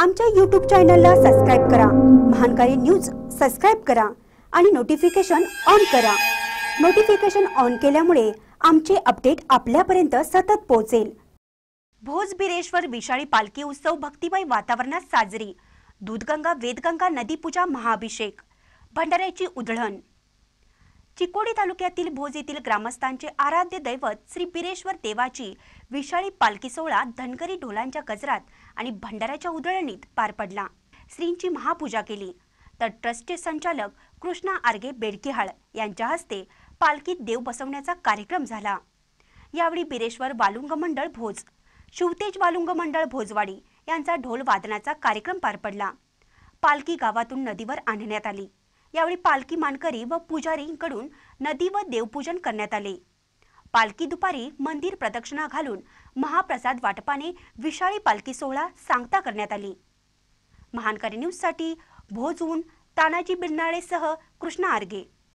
आमच्या यूट्यूब चॅनलला सबस्क्राईब करा महानकारी न्यूज सबस्क्राईब करा आणि नोटिफिकेशन ऑन करा नोटिफिकेशन ऑन केल्यामुळे आमचे अपडेट आपल्यापर्यंत सतत पोहोचेल भोज बिरेश्वर विशाली पालखी उत्सव भक्तिमय वातावरणात साजरी दूधगंगा वेदगंगा नदीपूजा महाअभिषेक भंडाऱ्याची उधळण चिकोडी तालुक्यातील भोज येथील ग्रामस्थांचे आराध्य दैवत श्री बिरेश्वर देवाची विशाळी पालखी सोहळा धनगरी ढोलांच्या गजरात आणि भंडाऱ्याच्या उधळणीत पार पडला श्रींची महापूजा केली तर ट्रस्टचे संचालक कृष्णा आर्गे बेडकिहाळ यांच्या हस्ते पालखीत देव बसवण्याचा कार्यक्रम झाला यावेळी बिरेश्वर वालुंग मंडळ भोज शिवतेज वालुंग मंडळ भोजवाडी यांचा ढोल वादनाचा कार्यक्रम पार पडला पालखी गावातून नदीवर आणण्यात आली यावेळी पालखी मानकरी व पुजारींकडून नदी व देवपूजन करण्यात आले पालखी दुपारी मंदिर प्रदक्षिणा घालून महाप्रसाद वाटपाने विशाळी पालखी सोहळा सांगता करण्यात आली महानकारी न्यूजसाठी भोजून तानाजी बिरनाळेसह कृष्णा आर्गे